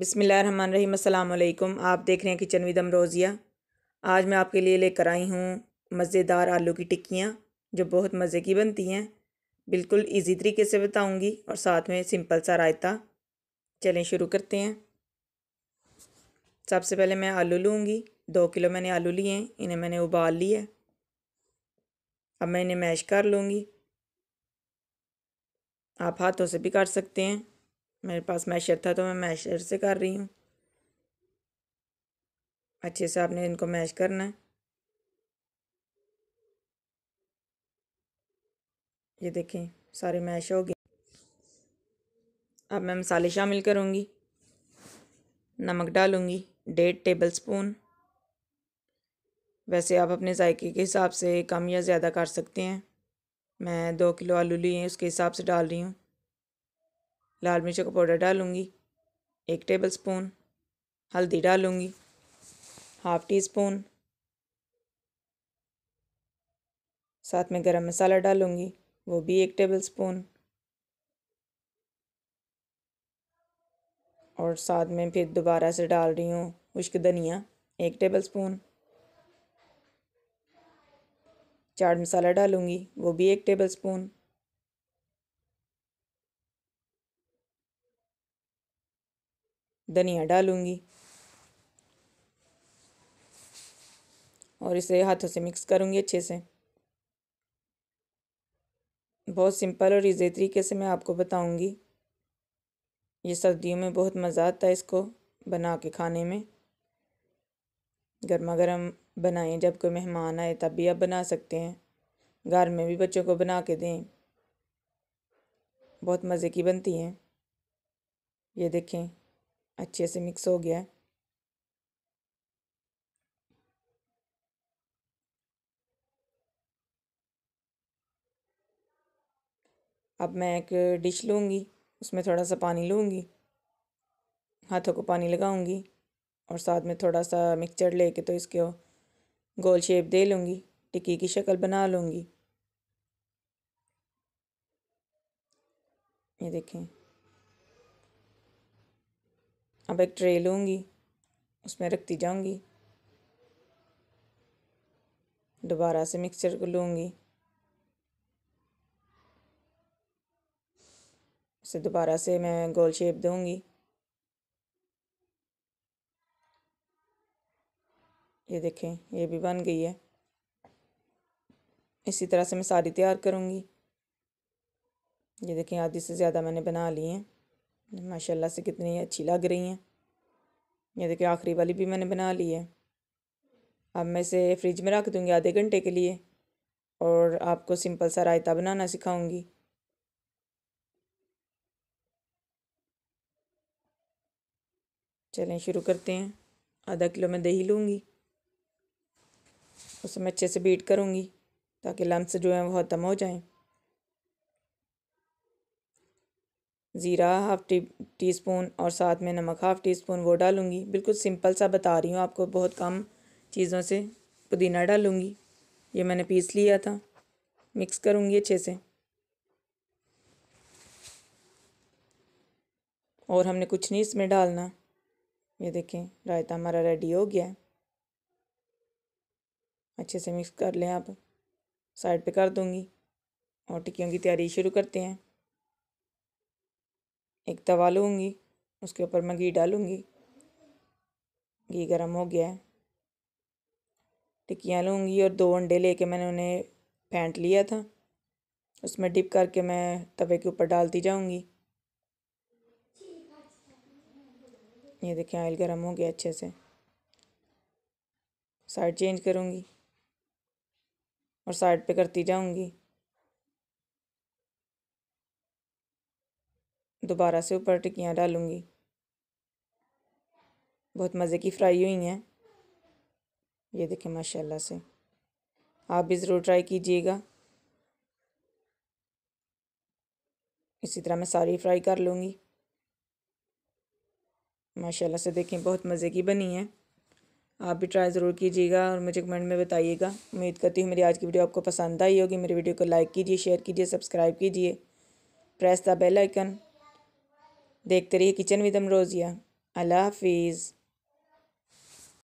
बिसमीम अल्लाम आप देख रहे हैं किचन विद अमरोज़िया आज मैं आपके लिए लेकर आई हूँ मज़ेदार आलू की टिक्कियाँ जो बहुत मज़े की बनती हैं बिल्कुल इजी तरीके से बताऊँगी और साथ में सिंपल सा रायता चलें शुरू करते हैं सबसे पहले मैं आलू लूँगी दो किलो मैंने आलू लिए हैं इन्हें मैंने उबाल लिया अब मैं इन्हें मैश कर लूँगी आप हाथों से भी काट सकते हैं मेरे पास मैशर था तो मैं मैशर से कर रही हूँ अच्छे से आपने इनको मैश करना है ये देखें सारे मैश हो गए अब मैं मसाले शामिल करूँगी नमक डालूँगी डेढ़ टेबल स्पून वैसे आप अपने जायके के हिसाब से कम या ज़्यादा कर सकते हैं मैं दो किलो आलू लिए उसके हिसाब से डाल रही हूँ लाल मिर्चों का पाउडर डालूँगी एक टेबल स्पून हल्दी डालूँगी हाफ टी स्पून साथ में गरम मसाला डालूँगी वो भी एक टेबल स्पून और साथ में फिर दोबारा से डाल रही हूँ खुश्क धनिया एक टेबल स्पून चाट मसाला डालूँगी वो भी एक टेबल स्पून धनिया डालूंगी और इसे हाथों से मिक्स करूँगी अच्छे से बहुत सिंपल और इजी तरीके से मैं आपको बताऊँगी ये सर्दियों में बहुत मज़ा आता है इसको बना के खाने में गर्मा गर्म बनाएं जब कोई मेहमान आए तब भी आप बना सकते हैं घर में भी बच्चों को बना के दें बहुत मज़े की बनती हैं ये देखें अच्छे से मिक्स हो गया है अब मैं एक डिश लूँगी उसमें थोड़ा सा पानी लूँगी हाथों को पानी लगाऊँगी और साथ में थोड़ा सा मिक्सचर लेके तो इसके गोल शेप दे लूँगी टिक्की की शक्ल बना लूँगी ये देखें अब एक ट्रे लूँगी उसमें रखती जाऊँगी दोबारा से मिक्सचर को लूँगी उसे दोबारा से मैं गोल शेप दूँगी ये देखें ये भी बन गई है इसी तरह से मैं सारी तैयार करूँगी ये देखें आधी से ज़्यादा मैंने बना ली हैं माशाल्लाह से कितनी अच्छी लग रही हैं ये देखिए आखिरी वाली भी मैंने बना ली है अब मैं इसे फ्रिज में रख दूँगी आधे घंटे के लिए और आपको सिंपल सा रायता बनाना सिखाऊंगी चलें शुरू करते हैं आधा किलो मैं दही लूँगी उसे मैं अच्छे से बीट करूँगी ताकि लम्स जो हैं वह ख़त्म हो जाएं ज़ीरा हाफ़ टी टी स्पून और साथ में नमक हाफ़ टी स्पून वो डालूँगी बिल्कुल सिंपल सा बता रही हूँ आपको बहुत कम चीज़ों से पुदीना डालूँगी ये मैंने पीस लिया था मिक्स करूँगी अच्छे से और हमने कुछ नहीं इसमें डालना ये देखें रायता हमारा रेडी हो गया है अच्छे से मिक्स कर लें आप साइड पे कर दूँगी और टिक्कियों की तैयारी शुरू करते हैं एक तवा लूँगी उसके ऊपर मैं घी डालूँगी घी गर्म हो गया है टिक्कियाँ लूँगी और दो अंडे लेके मैंने उन्हें फेंट लिया था उसमें डिप करके मैं तवे के ऊपर डालती जाऊँगी ये देखें ऑयल गर्म हो गया अच्छे से साइड चेंज करूँगी और साइड पे करती जाऊँगी दोबारा से ऊपर टिक्कियाँ डालूँगी बहुत मज़े की फ्राई हुई हैं ये देखें माशाल्लाह से आप भी ज़रूर ट्राई कीजिएगा इसी तरह मैं सारी फ्राई कर लूँगी माशाल्लाह से देखें बहुत मज़े की बनी है आप भी ट्राई ज़रूर कीजिएगा और मुझे कमेंट में बताइएगा उम्मीद करती हूँ मेरी आज की वीडियो आपको पसंद आई होगी मेरी वीडियो को लाइक कीजिए शेयर कीजिए सब्सक्राइब कीजिए प्रेस द बेल आइकन देखते रहिए किचन विद अमरोज़िया अल्लाह हाफिज़